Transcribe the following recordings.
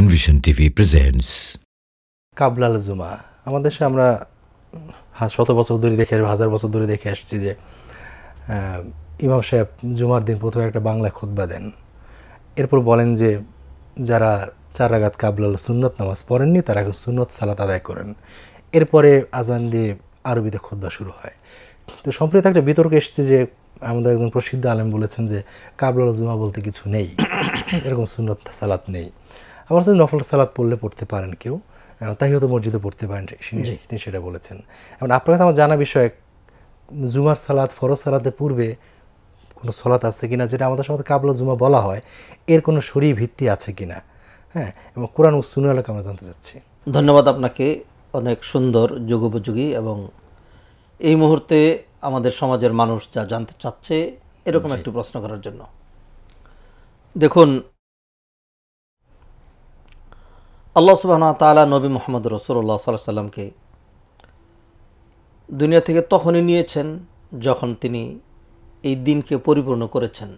Envision TV presents কাবলাল জুমা আমাদের দেশে আমরা শত বছর ধরে দেখে হাজার বছর ধরে দেখে আসছি যে ইমাম সাহেব জুমার দিন প্রথমে একটা বাংলা খোদবা দেন এরপর বলেন যে যারা চার রাগাত কাবলাল সুন্নত নামাজ পড়েননি তারা সুন্নত সালাত আদায় করেন এরপরে আজান দিয়ে আরবিতে খোদবা শুরু হয় তো সম্প্রতি একটা বিতর্ক এসেছে যে আমাদের একজন প্রসিদ্ধ আলেম বলেছেন যে কাবলাল জুমা বলতে কিছু নেই এরকম সুন্নত সালাত নেই আবার হচ্ছে নফল সালাদ পড়লে পড়তে পারেন কেউ তাই হয়তো মসজিদে পড়তে পারেন তিনি সেটা বলেছেন এখন আপনার কাছে আমার জানা বিষয় জুমার সালাদ ফরজ সালাদের পূর্বে কোনো সলাত আছে কিনা যেটা আমাদের সাথে কাবল জুমা বলা হয় এর কোনো শরীর ভিত্তি আছে কিনা হ্যাঁ এবং কোরআন ও এলাকা আমরা জানতে চাচ্ছি ধন্যবাদ আপনাকে অনেক সুন্দর যুগোপযোগী এবং এই মুহূর্তে আমাদের সমাজের মানুষ যা জানতে চাচ্ছে এরকম একটু প্রশ্ন করার জন্য দেখুন আল্লাহ সুবাহ তালা নবী মোহাম্মদ রসুল্লাহ সাল্লাহ সাল্লামকে দুনিয়া থেকে তখনই নিয়েছেন যখন তিনি এই দিনকে পরিপূর্ণ করেছেন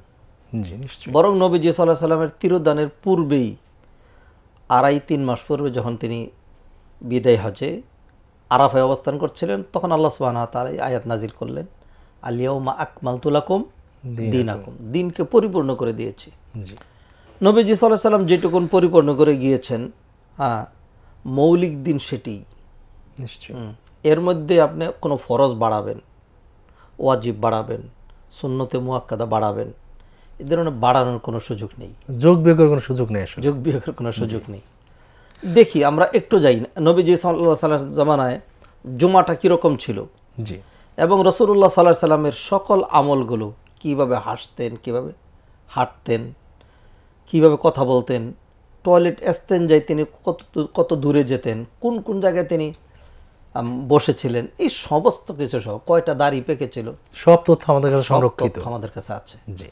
বরং জি সাল্লাহ সাল্লামের তিরোদানের পূর্বেই আড়াই তিন মাস পূর্বে যখন তিনি বিদায় হজে আরাফায় অবস্থান করছিলেন তখন আল্লাহ সুবাহ তালা আয়াত নাজির করলেন আলিয়াউমা আকমাল তুলাকুম দিন আকুম দিনকে পরিপূর্ণ করে দিয়েছে নবীজি সাল্লাহ সাল্লাম যেটুকুন পরিপূর্ণ করে গিয়েছেন হ্যাঁ, মৌলিক দিন সেটি এর মধ্যে আপনি কোনো ফরজ বাড়াবেন ওয়াজিব বাড়াবেন সুন্নতে মুয়াক্কাদা বাড়াবেন এ ধরনের বাড়ানোর কোনো সুযোগ নেই যোগ বিয়োগের কোনো সুযোগ নেই যোগ বিয়োগের কোনো সুযোগ নেই দেখি আমরা একটু যাই নবীজি সাল্লাহ সাল্লাম জামানায় জুমাটা কীরকম ছিল জি এবং রসুল্লাহ সাল্লাহ সাল্লামের সকল আমলগুলো কিভাবে হাসতেন কিভাবে হাঁটতেন কিভাবে কথা বলতেন টয়লেট যাই তিনি কত কত দূরে যেতেন কোন কোন জায়গায় তিনি বসেছিলেন এই সমস্ত কিছু সহ কয়টা দাড়ি পেকেছিল সব তথ্য আমাদের কাছে সংরক্ষিত আমাদের কাছে আছে জি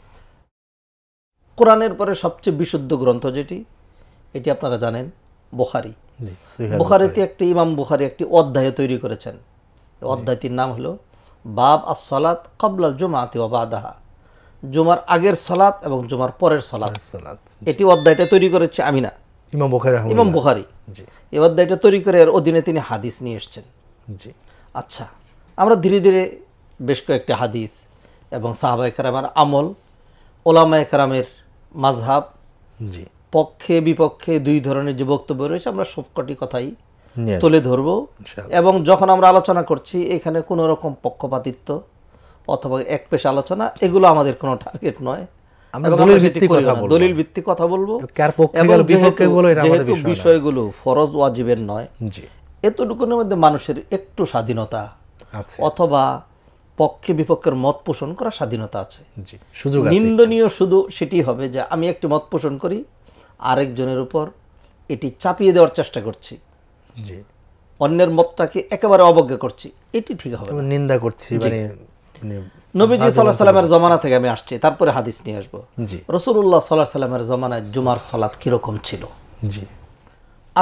কোরআনের পরে সবচেয়ে বিশুদ্ধ গ্রন্থ যেটি এটি আপনারা জানেন বোখারি বুখারিতে একটি ইমাম বুখারি একটি অধ্যায় তৈরি করেছেন অধ্যায়টির নাম হলো বাব আসলাত কবলাল জুমাতি বাদাহা জুমার আগের সলাত এবং জুমার পরের সলাত এটি অধ্যায়টা তৈরি করেছে আমি না ইমাম বুখারি ইমাম বুখারি এই অধ্যায়টা তৈরি করে এর অধীনে তিনি হাদিস নিয়ে এসছেন জি আচ্ছা আমরা ধীরে ধীরে বেশ কয়েকটি হাদিস এবং সাহাবা একরামের আমল ওলামা একরামের মাঝহাব জি পক্ষে বিপক্ষে দুই ধরনের যে বক্তব্য রয়েছে আমরা সবকটি কথাই তুলে ধরব এবং যখন আমরা আলোচনা করছি এখানে কোনো রকম পক্ষপাতিত্ব অথবা এক পেশ আলোচনা এগুলো আমাদের কোনো টার্গেট নয় দলিল ভিত্তিক কথা বলবো বিষয়গুলো ফরজ ওয়াজিবের নয় মধ্যে মানুষের একটু স্বাধীনতা অথবা পক্ষে বিপক্ষের মত পোষণ স্বাধীনতা আছে নিন্দনীয় শুধু সেটি হবে যে আমি একটি মত পোষণ করি আরেকজনের উপর এটি চাপিয়ে দেওয়ার চেষ্টা করছি অন্যের মতটাকে একেবারে অবজ্ঞা করছি এটি ঠিক হবে নিন্দা করছি মানে নবীজি সাল্লাহ সাল্লামের জমানা থেকে আমি আসছি তারপরে হাদিস নিয়ে আসবো জি রসুল্লাহ সাল্লাহ সাল্লামের জমানায় জুমার সলাৎ কীরকম ছিল জি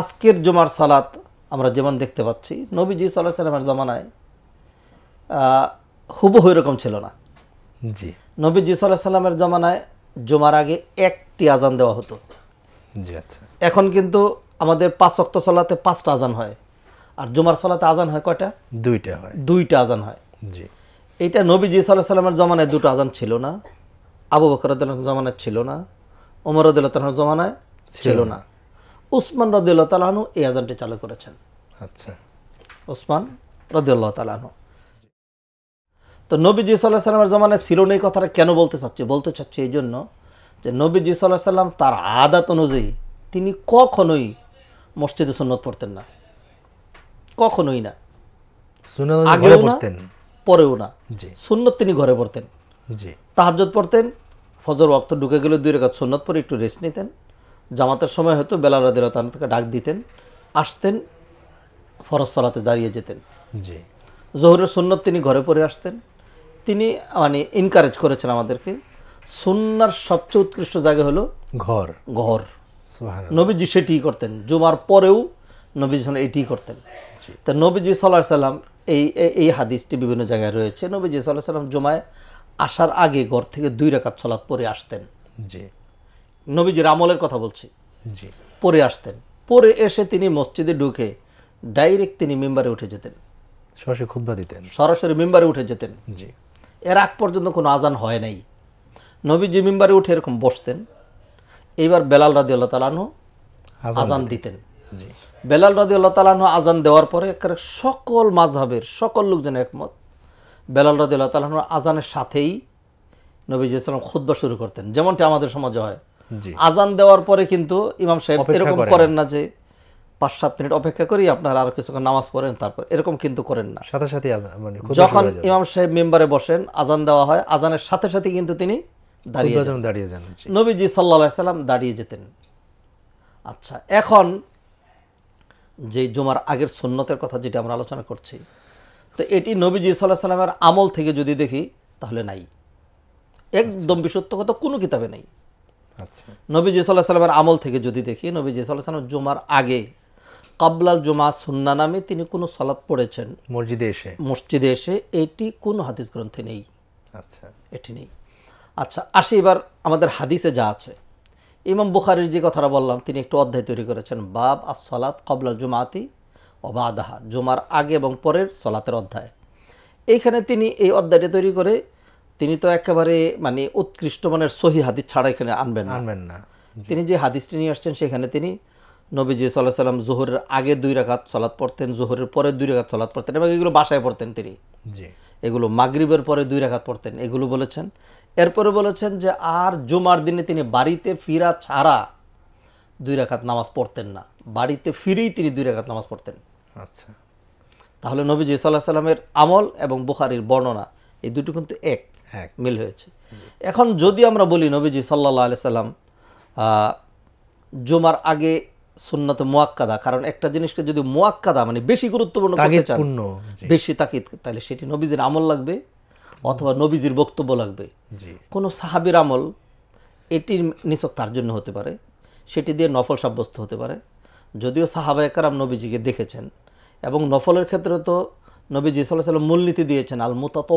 আজকের জুমার সলাৎ আমরা যেমন দেখতে পাচ্ছি নবীজি সাল্লাহ সাল্লামের জমানায় হুবহু রকম ছিল না জি নবীজি সাল্লাহ সাল্লামের জমানায় জুমার আগে একটি আজান দেওয়া হতো জি আচ্ছা এখন কিন্তু আমাদের পাঁচ অক্ত সলাতে পাঁচটা আজান হয় আর জুমার সলাতে আজান হয় কয়টা দুইটা হয় দুইটা আজান হয় জি এটা নবী জি সাল্লাহ সাল্লামের জমানায় দুটো আজান ছিল না আবু বকরদুল্লাহ জমানায় ছিল না ওমর রদুল্লাহ জমানায় ছিল না উসমান রদুল্লাহ তালাহনু এই আজানটি চালু করেছেন আচ্ছা উসমান রদুল্লাহ তালাহনু তো নবী জি সাল্লাহ সাল্লামের জমানায় ছিল না এই কথাটা কেন বলতে চাচ্ছি বলতে চাচ্ছি এই জন্য যে নবী জি সাল্লাহ সাল্লাম তার আদাত অনুযায়ী তিনি কখনোই মসজিদে সুন্নত পড়তেন না কখনোই না আগেও পড়তেন পরেও না জি সুন্নত তিনি ঘরে পড়তেন জি তাহাজত পড়তেন ফজর ওয়াক্ত ঢুকে গেলে দুই রেখাত সুন্নত পরে একটু রেস্ট নিতেন জামাতের সময় হয়তো বেলা রাদের থেকে ডাক দিতেন আসতেন ফরজ সলাতে দাঁড়িয়ে যেতেন জি জহুরের সুন্নত তিনি ঘরে পড়ে আসতেন তিনি মানে এনকারেজ করেছেন আমাদেরকে সুন্নার সবচেয়ে উৎকৃষ্ট জায়গা হলো ঘর ঘর নবীজি সেটি করতেন জুমার পরেও নবীজি এটি করতেন তা নবীজি সাল্লাহ সাল্লাম এই এই হাদিসটি বিভিন্ন জায়গায় রয়েছে নবীজি সাল্লাহ সাল্লাম জুমায় আসার আগে ঘর থেকে দুই রাকাত চলাত পরে আসতেন জি নবীজির আমলের কথা বলছি জি পরে আসতেন পরে এসে তিনি মসজিদে ঢুকে ডাইরেক্ট তিনি মেম্বারে উঠে যেতেন সরাসরি খুদ্া দিতেন সরাসরি মেম্বারে উঠে যেতেন জি এর আগ পর্যন্ত কোনো আজান হয় নাই নবীজি মেম্বারে উঠে এরকম বসতেন এইবার বেলাল আল্লাহ তালানহ আজান দিতেন বেলাল রদি আল্লাহ তালাহ আজান দেওয়ার পরে একেবারে সকল মাঝহের সকল লোকজন একমত বেলাল রদি আল্লাহ তালাহ আজানের সাথেই নবীজি ইসলাম খুদ্া শুরু করতেন যেমনটি আমাদের সমাজে হয় আজান দেওয়ার পরে কিন্তু ইমাম সাহেব এরকম করেন না যে পাঁচ সাত মিনিট অপেক্ষা করি আপনার আর কিছুক্ষণ নামাজ পড়েন তারপর এরকম কিন্তু করেন না সাথে সাথে মানে যখন ইমাম সাহেব মেম্বারে বসেন আজান দেওয়া হয় আজানের সাথে সাথে কিন্তু তিনি দাঁড়িয়ে দাঁড়িয়ে যান নবীজি সাল্লা সাল্লাম দাঁড়িয়ে যেতেন আচ্ছা এখন যে জুমার আগের সুন্নতের কথা যেটা আমরা আলোচনা করছি তো এটি নবীজি সাল্লাহ সাল্লামের আমল থেকে যদি দেখি তাহলে নাই একদম আচ্ছা। বিশুদ্ধ কথা কোনো কিতাবে নেই আচ্ছা নবীজি সাল্লাহ সাল্লামের আমল থেকে যদি দেখি নবীজি সাল্লাহ সাল্লাম জুমার আগে কাবলাল জুমা সুন্না নামে তিনি কোনো সলাদ পড়েছেন মসজিদে এসে মসজিদে এসে এটি কোনো হাদিস গ্রন্থে নেই আচ্ছা এটি নেই আচ্ছা আসি এবার আমাদের হাদিসে যা আছে ইমাম বুখারির যে কথাটা বললাম তিনি একটু অধ্যায় তৈরি করেছেন বাব আসলাত কবলা জুমাতি অবাদাহা জুমার আগে এবং পরের সলাতের অধ্যায় এইখানে তিনি এই অধ্যায়টি তৈরি করে তিনি তো একেবারে মানে উৎকৃষ্ট মানের সহি হাদিস ছাড়া এখানে আনবেন আনবেন না তিনি যে হাদিসটি নিয়ে আসছেন সেখানে তিনি নবীজি সাল্লাহ সাল্লাম জোহরের আগে দুই রাখাত সলাৎ পড়তেন জোহরের পরে দুই রাখাত সলাৎ পড়তেন এবং এগুলো বাসায় পড়তেন তিনি এগুলো মাগরিবের পরে দুই রাখাত পড়তেন এগুলো বলেছেন এরপরে বলেছেন যে আর জুমার দিনে তিনি বাড়িতে ফিরা ছাড়া দুই রাখাত নামাজ পড়তেন না বাড়িতে ফিরেই তিনি দুই রাখাত নামাজ পড়তেন আচ্ছা তাহলে নবীজি সাল্লাহ সাল্লামের আমল এবং বুখারির বর্ণনা এই দুটো কিন্তু এক মিল হয়েছে এখন যদি আমরা বলি নবীজি সাল্লাহ আলি সাল্লাম জুমার আগে সুন্নত মোয়াক্কাদা কারণ একটা জিনিসকে যদি মোয়াক্কাদা মানে বেশি গুরুত্বপূর্ণ করতে চান বেশি তাকিদ তাহলে সেটি নবীজির আমল লাগবে অথবা নবীজির বক্তব্য লাগবে কোনো সাহাবির আমল এটি নিছক তার জন্য হতে পারে সেটি দিয়ে নফল সাব্যস্ত হতে পারে যদিও সাহাবা একরাম নবীজিকে দেখেছেন এবং নফলের ক্ষেত্রে তো নবীজি সাল্লাহ সাল্লাম মূলনীতি দিয়েছেন আল মুতাত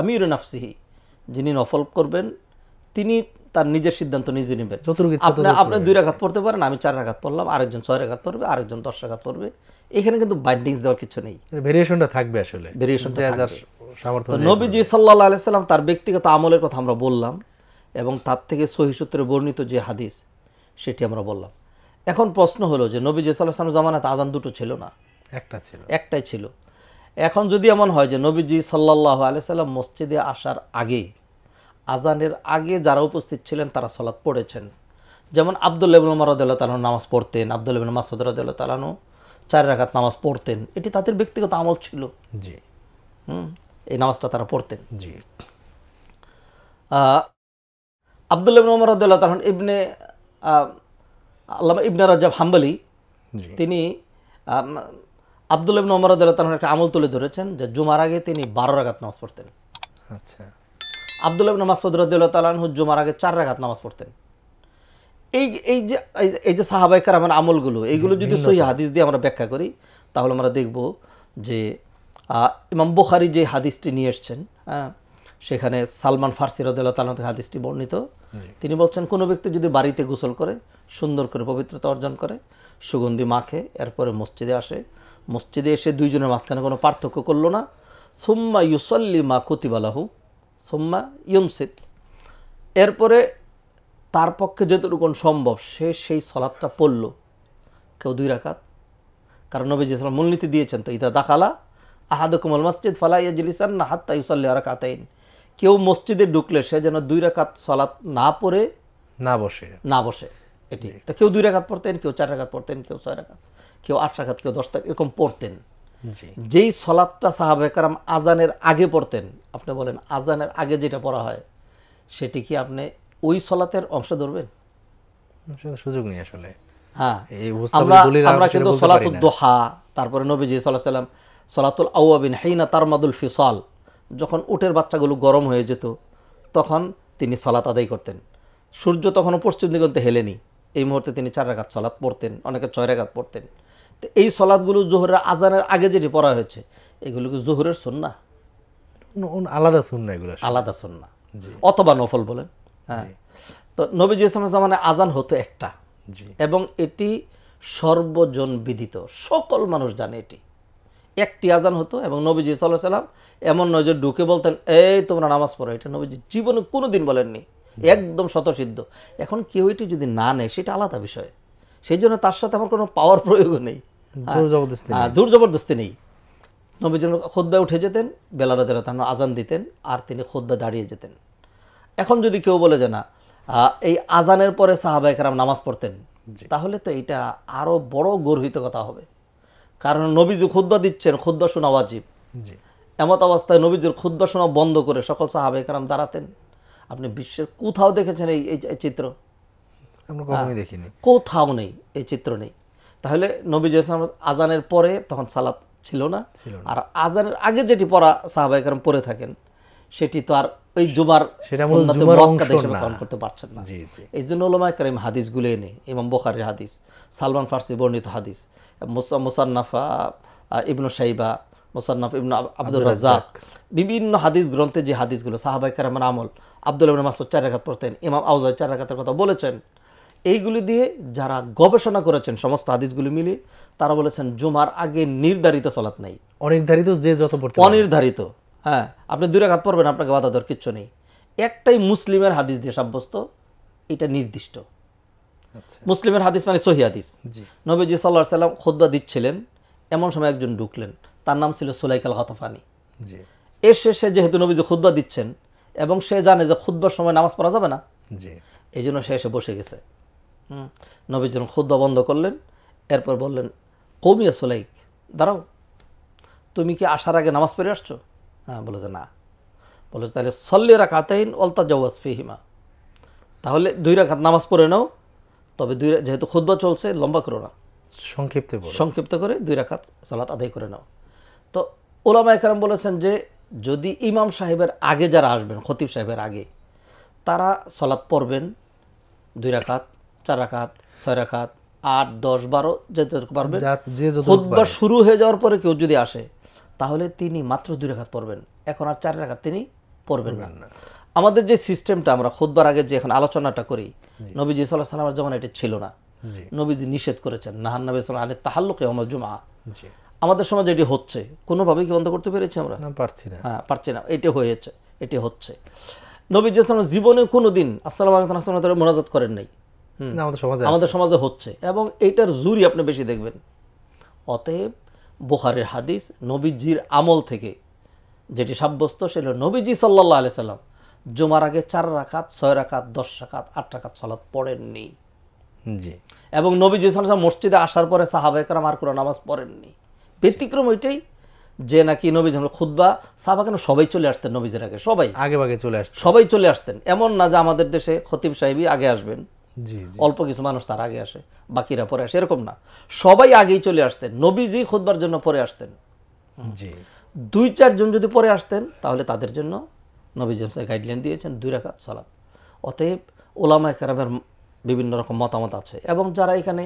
আমির নাফসিহি যিনি নফল করবেন তিনি তার নিজের সিদ্ধান্ত নিজে নেবে আপনি আপনি দুই আঘাত পড়তে পারেন আমি চার আঘাত পড়লাম আরেকজন ছয় আঘাত পড়বে আরেকজন দশ রাখাত পড়বে এখানে কিন্তু বাইন্ডিংস দেওয়ার কিছু নেই ভেরিয়েশনটা মানে থাকবে আসলে ভেরিয়েশনটা নবীজি সাল্লাহ আলাইসাল্লাম তার ব্যক্তিগত আমলের কথা আমরা বললাম এবং তার থেকে সহি সূত্রে বর্ণিত যে হাদিস সেটি আমরা বললাম এখন প্রশ্ন হলো যে নবী সাল্লাম জামানাতে আজান দুটো ছিল না একটা ছিল একটাই ছিল এখন যদি এমন হয় যে নবীজি সাল্লাহ আলাইসাল্লাম মসজিদে আসার আগে আজানের আগে যারা উপস্থিত ছিলেন তারা সলাৎ পড়েছেন যেমন আবদুল্লাহ ইবন উমর রদুল্লাহ তালাহ নামাজ পড়তেন আবদুল্লাহ ইবন মাসুদ রদুল্লাহ তালানু চার রাখাত নামাজ পড়তেন এটি তাদের ব্যক্তিগত আমল ছিল জি হুম এই নামাজটা তারা পড়তেন জি আবদুল্লাহ ইবন উমর রদুল্লাহ তালন ইবনে আল্লামা ইবনে রাজাব হাম্বালি তিনি আবদুল্লাহ ইবন উমর রদুল্লাহ তালন একটা আমল তুলে ধরেছেন যে জুমার আগে তিনি বারো রাখাত নামাজ পড়তেন আচ্ছা আব্দুল ইবনে মাসউদ রাদিয়াল্লাহু তাআলা আনহু জুমার আগে চার রাঘাত নামাজ পড়তেন এই এই যে এই যে সাহাবাইকার আমার আমলগুলো এইগুলো যদি সহি হাদিস দিয়ে আমরা ব্যাখ্যা করি তাহলে আমরা দেখব যে ইমাম বুখারি যে হাদিসটি নিয়ে এসছেন হ্যাঁ সেখানে সালমান ফার্সি রদুল্লাহ তালন থেকে হাদিসটি বর্ণিত তিনি বলছেন কোনো ব্যক্তি যদি বাড়িতে গোসল করে সুন্দর করে পবিত্রতা অর্জন করে সুগন্ধি মাখে এরপরে মসজিদে আসে মসজিদে এসে দুইজনের মাঝখানে কোনো পার্থক্য করলো না সুম্মা ইউসল্লি মা কুতিবালাহু সোম্মা ইয়মসিদ এরপরে তার পক্ষে যতটুকু সম্ভব সে সেই সলাদটা পড়ল কেউ দুই রাখাত কারণ নবীজ ইসলাম মূলনীতি দিয়েছেন তো ইদা দাখালা আহাদকুমল মসজিদ ফালা জিলিসান না হাত হাত্তা ইউসাল্লি কাতাইন কেউ মসজিদে ঢুকলে সে যেন দুই রাকাত সলাৎ না পড়ে না বসে না বসে এটি তো কেউ দুই রাখাত পড়তেন কেউ চার রাখাত পড়তেন কেউ ছয় রাখাত কেউ আট রাখাত কেউ দশ রাখাত এরকম পড়তেন যেই সলাদটা সাহাবেকারাম আজানের আগে পড়তেন আপনি বলেন আজানের আগে যেটা পড়া হয় সেটি কি আপনি ওই সলাতের অংশ ধরবেন সুযোগ নেই আসলে হ্যাঁ আমরা কিন্তু সলাতুল দোহা তারপরে সলাতুল তারমাদুল যখন উটের বাচ্চাগুলো গরম হয়ে যেত তখন তিনি সলাত আদায় করতেন সূর্য তখনও পশ্চিম দিগন্তে হেলেনি এই মুহূর্তে তিনি চার রাখাত সলাত পড়তেন অনেকে ছয় রাখাত পড়তেন তো এই সলাদগুলো জোহরের আজানের আগে যেটি পড়া হয়েছে এগুলো কি জোহরের সন্না আলাদা সন্না এগুলো আলাদা সন্না অথবা নফল বলেন হ্যাঁ তো নবী ইসলামের জামানে আজান হতো একটা এবং এটি সর্বজন বিদিত সকল মানুষ জানে এটি একটি আজান হতো এবং নবীজি সাল্লাহ সাল্লাম এমন নয় যে ঢুকে বলতেন এই তোমরা নামাজ পড়ো এটা নবীজি জীবনে কোনো দিন বলেননি একদম শতসিদ্ধ এখন কেউ এটি যদি না নেয় সেটা আলাদা বিষয় সেই জন্য তার সাথে আমার কোনো পাওয়ার প্রয়োগ নেই হ্যাঁ, হ্যাঁ, জোর জবরদস্তি নেই নবী যেন খোদ্বায় উঠে যেতেন বেলা রাতে আজান দিতেন আর তিনি খোদ্বায় দাঁড়িয়ে যেতেন এখন যদি কেউ বলে যে না এই আজানের পরে সাহাবা একরাম নামাজ পড়তেন তাহলে তো এটা আরও বড় গর্হিত কথা হবে কারণ নবীজি খুদ্া দিচ্ছেন খুদ্া শোনা ওয়াজিব এমত অবস্থায় নবীজির খুদ্া শোনা বন্ধ করে সকল সাহাবা একরাম দাঁড়াতেন আপনি বিশ্বের কোথাও দেখেছেন এই চিত্র কখনোই হ্যাঁ। দেখিনি কোথাও নেই এই চিত্র নেই তাহলে নবী আজানের পরে তখন সালাত ছিল না আর আজানের আগে যেটি পড়া সাহাবাই কারণ পরে থাকেন সেটি তো আর ওই জুমার পালন করতে পারছেন না এই জন্য ওলামায় কারিম হাদিসগুলো এনে ইমাম বোখারি হাদিস সালমান ফার্সি বর্ণিত হাদিস মুসান্নাফা ইবনু সাইবা মুসান্নাফ ইবনু আব্দুল রাজাক বিভিন্ন হাদিস গ্রন্থে যে হাদিসগুলো সাহাবাই কারামের আমল আব্দুল ইবনে মাসুদ চার রাখাত পড়তেন ইমাম আউজাই চার রাখাতের কথা বলেছেন এইগুলি দিয়ে যারা গবেষণা করেছেন সমস্ত হাদিসগুলি মিলিয়ে তারা বলেছেন জুমার আগে নির্ধারিত চলাত নাই অনির্ধারিত যে যত পড়ত অনির্ধারিত হ্যাঁ আপনি দুই ঘাত পড়বেন আপনাকে বাধা দেওয়ার কিচ্ছু নেই একটাই মুসলিমের হাদিস দিয়ে সাব্যস্ত এটা নির্দিষ্ট আচ্ছা। মুসলিমের হাদিস মানে সহি হাদিস নবীজি সাল্লাহ সাল্লাম খোদবা দিচ্ছিলেন এমন সময় একজন ঢুকলেন তার নাম ছিল সুলাইকাল হতফানি এসে সে যেহেতু নবীজি খুদ্া দিচ্ছেন এবং সে জানে যে খুদ্বার সময় নামাজ পড়া যাবে না এই জন্য সে এসে বসে গেছে নবী যখন খুদ্া বন্ধ করলেন এরপর বললেন কৌমিয়া সোলাইক দাঁড়াও তুমি কি আসার আগে নামাজ পড়ে আসছো হ্যাঁ বলেছে না বলেছে তাহলে সল্লি রাখাতেহীন অলতা জওয়াজ ফিহিমা তাহলে দুই রাখাত নামাজ পড়ে নাও তবে দুই যেহেতু খুদ্া চলছে লম্বা করো না সংক্ষিপ্ত সংক্ষিপ্ত করে দুই রাখাত সালাত আদায় করে নাও তো ওলামা একরাম বলেছেন যে যদি ইমাম সাহেবের আগে যারা আসবেন খতিব সাহেবের আগে তারা সলাৎ পড়বেন দুই রাখাত চার রাখাত ছয় রাখাত আট দশ বারো যেতে পারবে খুদ্া শুরু হয়ে যাওয়ার পরে কেউ যদি আসে তাহলে তিনি মাত্র দুই রাখাত পড়বেন এখন আর চার রাখাত তিনি পড়বেন না আমাদের যে সিস্টেমটা আমরা খুদ্বার আগে যে এখন আলোচনাটা করি নবীজি সাল্লাহ সাল্লামের যেমন এটা ছিল না নবীজি নিষেধ করেছেন নাহান নবী সাল্লাম আলী তাহাল্লুকে আমার জুমা আমাদের সমাজে এটি হচ্ছে কোনোভাবে কি বন্ধ করতে পেরেছি আমরা পারছি না হ্যাঁ পারছি না এটি হয়েছে এটি হচ্ছে নবীজি জীবনে কোনো দিন আসসালাম মোনাজাত করেন নাই আমাদের সমাজে আমাদের সমাজে হচ্ছে এবং এইটার জুরি আপনি বেশি দেখবেন অতএব বোখারের হাদিস নবীজির আমল থেকে যেটি সাব্যস্ত সেটা নবীজি সাল্লাহ আলি সাল্লাম জমার আগে চার রাখাত ছয় রাখাত দশ রাকাত আট রাকাত সলাৎ পড়েননি জি এবং নবীজি সাল্লাম মসজিদে আসার পরে সাহাবাহাম আর কোনো নামাজ পড়েননি ব্যতিক্রম ওইটাই যে নাকি নবীজ যেমন খুদ্া সাহাবা কেন সবাই চলে আসতেন নবীজের আগে সবাই আগে ভাগে চলে আসতেন সবাই চলে আসতেন এমন না যে আমাদের দেশে খতিব সাহেবই আগে আসবেন অল্প কিছু মানুষ তার আগে আসে বাকিরা পরে আসে এরকম না সবাই আগেই চলে আসতেন নবীজি খুদবার জন্য পরে আসতেন জি দুই চারজন যদি পরে আসতেন তাহলে তাদের জন্য নবীজি গাইডলাইন দিয়েছেন দুই রাখাত সালাত অতএব ওলামা একরামের বিভিন্ন রকম মতামত আছে এবং যারা এখানে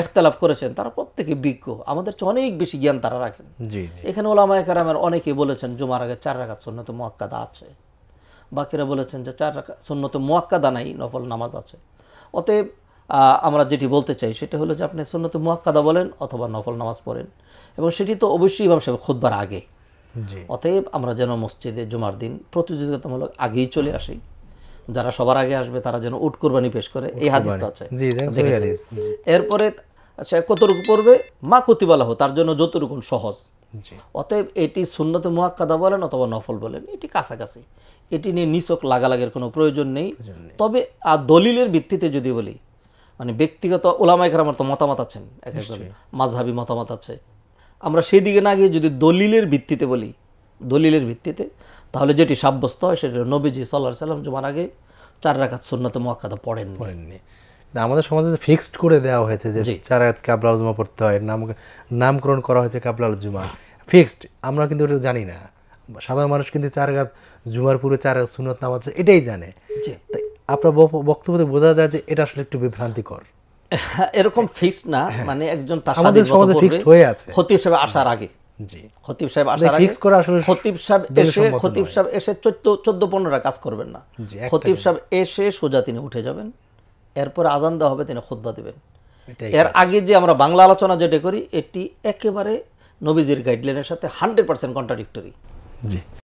একতলাফ করেছেন তারা প্রত্যেকে বিজ্ঞ আমাদের চেয়ে অনেক বেশি জ্ঞান তারা রাখেন এখানে ওলামা একরামের অনেকেই বলেছেন জুমার আগে চার রাখাত সন্ন্যত মোয়াক্কাদা আছে বাকিরা বলেছেন যে চার রাখা সন্ন্যত মোয়াক্কাদা নাই নফল নামাজ আছে অতএব আমরা যেটি বলতে চাই সেটা হলো যে আপনি সুন্নত মুহাক্কাদা বলেন অথবা নফল নামাজ পড়েন এবং সেটি তো অবশ্যই ইমাম সাহেব খুদ্বার আগে অতএব আমরা যেন মসজিদে জুমার দিন প্রতিযোগিতামূলক আগেই চলে আসি যারা সবার আগে আসবে তারা যেন উট কোরবানি পেশ করে এই হাদিস তো আছে এরপরে সে কতটুকু পড়বে মা কতিবালাহ তার জন্য যতটুকুন সহজ অতএব এটি সুন্নতে মুহাক্কাদা বলেন অথবা নফল বলেন এটি কাছাকাছি এটি নিয়ে নিচক লাগালাগের কোনো প্রয়োজন নেই তবে আর দলিলের ভিত্তিতে যদি বলি মানে ব্যক্তিগত ওলামাইকার আমার তো মতামত আছেন এক একজন মাঝহাবি মতামত আছে আমরা সেই দিকে না গিয়ে যদি দলিলের ভিত্তিতে বলি দলিলের ভিত্তিতে তাহলে যেটি সাব্যস্ত হয় সেটা নবীজি সাল্লাহ সাল্লাম জুমার আগে চার রাখাত সুন্নতে মোয়াক্কাদা পড়েন পড়েননি আমাদের সমাজে ফিক্সড করে দেওয়া হয়েছে যে চার রাখাত কাবলা জুমা পড়তে হয় নাম নামকরণ করা হয়েছে কাবলাল জুমা ফিক্সড আমরা কিন্তু ওটা জানি না সাধারণ মানুষ কিন্তু চার রাখাত জুমার পুরো চার সুনত নামাজ এটাই জানে আপনার বক্তব্যতে বোঝা যায় যে এটা আসলে একটু বিভ্রান্তিকর হ্যাঁ, এরকম ফিক্সড না হ্যাঁ। মানে একজন আমাদের সমাজে ফিক্সড হয়ে আছে খতিব সাহেব আসার আগে সোজা তিনি উঠে যাবেন এরপর হবে তিনি দিবেন এর আগে যে আমরা বাংলা আলোচনা যেটা করি এটি একেবারে নবীজির গাইডলাইনের সাথে হান্ড্রেড পার্সেন্ট কন্ট্রাডিক্টরি